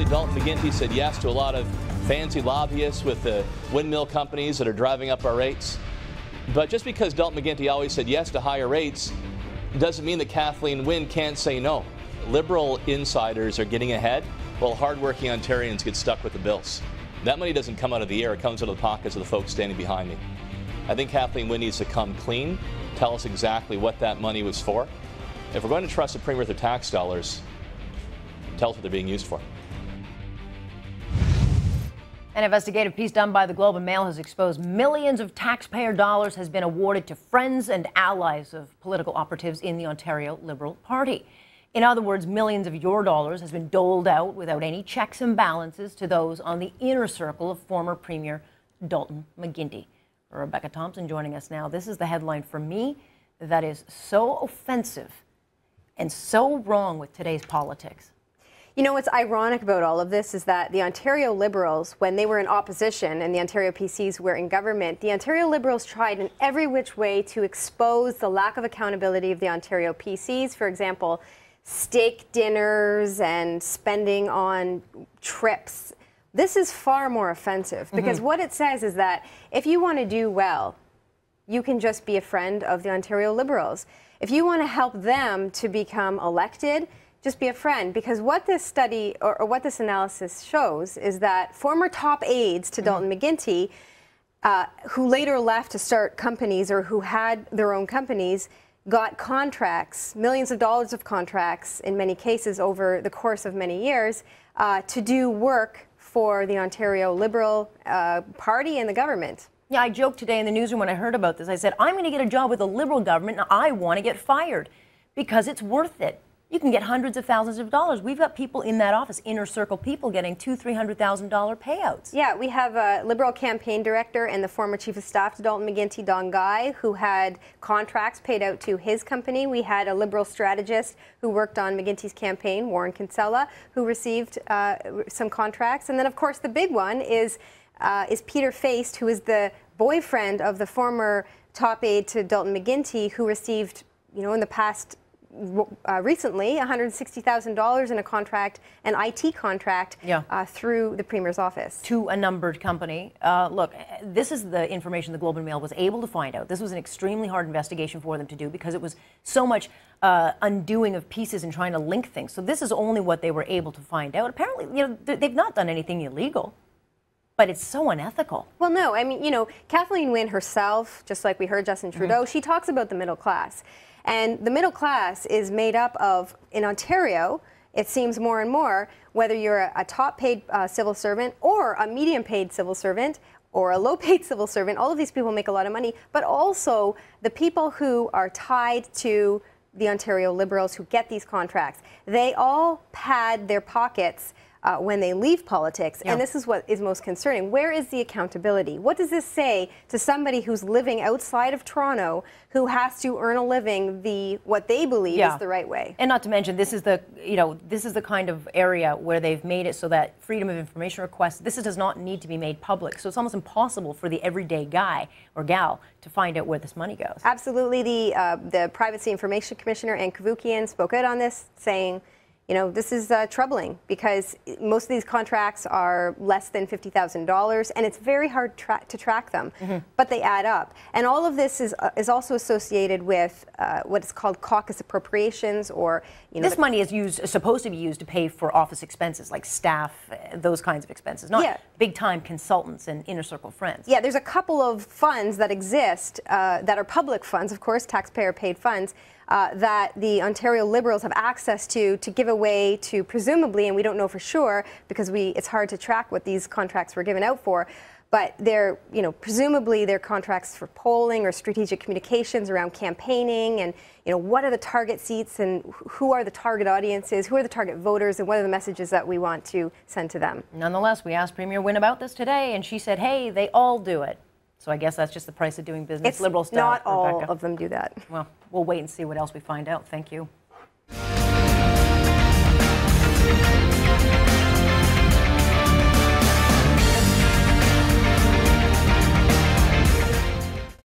Eventually, Dalton McGinty said yes to a lot of fancy lobbyists with the windmill companies that are driving up our rates. But just because Dalton McGinty always said yes to higher rates doesn't mean that Kathleen Wynne can't say no. Liberal insiders are getting ahead while hardworking Ontarians get stuck with the bills. That money doesn't come out of the air, it comes out of the pockets of the folks standing behind me. I think Kathleen Wynne needs to come clean, tell us exactly what that money was for. If we're going to trust the Premier with their tax dollars, tell us what they're being used for. An investigative piece done by the Globe and Mail has exposed millions of taxpayer dollars has been awarded to friends and allies of political operatives in the Ontario Liberal Party. In other words, millions of your dollars has been doled out without any checks and balances to those on the inner circle of former Premier Dalton McGuinty. Rebecca Thompson joining us now. This is the headline for me that is so offensive and so wrong with today's politics. You know what's ironic about all of this is that the Ontario Liberals, when they were in opposition and the Ontario PCs were in government, the Ontario Liberals tried in every which way to expose the lack of accountability of the Ontario PCs. For example, steak dinners and spending on trips. This is far more offensive because mm -hmm. what it says is that if you want to do well, you can just be a friend of the Ontario Liberals. If you want to help them to become elected, just be a friend because what this study or, or what this analysis shows is that former top aides to mm-hmm. Dalton mm -hmm. McGuinty, uh, who later left to start companies or who had their own companies, got contracts, millions of dollars of contracts in many cases over the course of many years, uh, to do work for the Ontario Liberal uh, Party and the government. Yeah, I joked today in the newsroom when I heard about this. I said, I'm going to get a job with the Liberal government and I want to get fired because it's worth it you can get hundreds of thousands of dollars. We've got people in that office, inner circle people, getting two, three hundred thousand dollar payouts. Yeah, we have a liberal campaign director and the former chief of staff to Dalton McGuinty Guy, who had contracts paid out to his company. We had a liberal strategist who worked on McGuinty's campaign, Warren Kinsella, who received uh, some contracts. And then, of course, the big one is uh, is Peter Faced, who is the boyfriend of the former top aide to Dalton McGuinty, who received, you know, in the past uh, recently $160,000 in a contract, an IT contract, yeah. uh, through the Premier's office. To a numbered company. Uh, look, this is the information the Globe and Mail was able to find out. This was an extremely hard investigation for them to do because it was so much uh, undoing of pieces and trying to link things. So this is only what they were able to find out. Apparently, you know, they've not done anything illegal but it's so unethical. Well, no, I mean, you know, Kathleen Wynne herself, just like we heard Justin mm-hmm. Trudeau, mm -hmm. she talks about the middle class. And the middle class is made up of, in Ontario, it seems more and more, whether you're a, a top paid uh, civil servant or a medium paid civil servant or a low paid civil servant, all of these people make a lot of money, but also the people who are tied to the Ontario Liberals who get these contracts, they all pad their pockets uh, when they leave politics. Yeah. And this is what is most concerning. Where is the accountability? What does this say to somebody who's living outside of Toronto who has to earn a living the what they believe yeah. is the right way? And not to mention, this is the you know this is the kind of area where they've made it so that freedom of information requests this does not need to be made public. So it's almost impossible for the everyday guy or gal to find out where this money goes. Absolutely, the uh, the Privacy Information Commissioner and Kavukian spoke out on this, saying you know, this is uh, troubling because most of these contracts are less than $50,000 and it's very hard tra to track them, mm -hmm. but they add up. And all of this is, uh, is also associated with uh, what is called caucus appropriations or, you know. This money is used, supposed to be used to pay for office expenses like staff, uh, those kinds of expenses, not yeah. big time consultants and inner circle friends. Yeah, there's a couple of funds that exist uh, that are public funds, of course, taxpayer paid funds uh, that the Ontario Liberals have access to to give away to presumably, and we don't know for sure because we it's hard to track what these contracts were given out for. But they're, you know, presumably they're contracts for polling or strategic communications around campaigning and, you know, what are the target seats and who are the target audiences, who are the target voters, and what are the messages that we want to send to them. Nonetheless, we asked Premier Wynne about this today, and she said, hey, they all do it. So I guess that's just the price of doing business. It's liberal Not all Rebecca. of them do that. Well, we'll wait and see what else we find out. Thank you.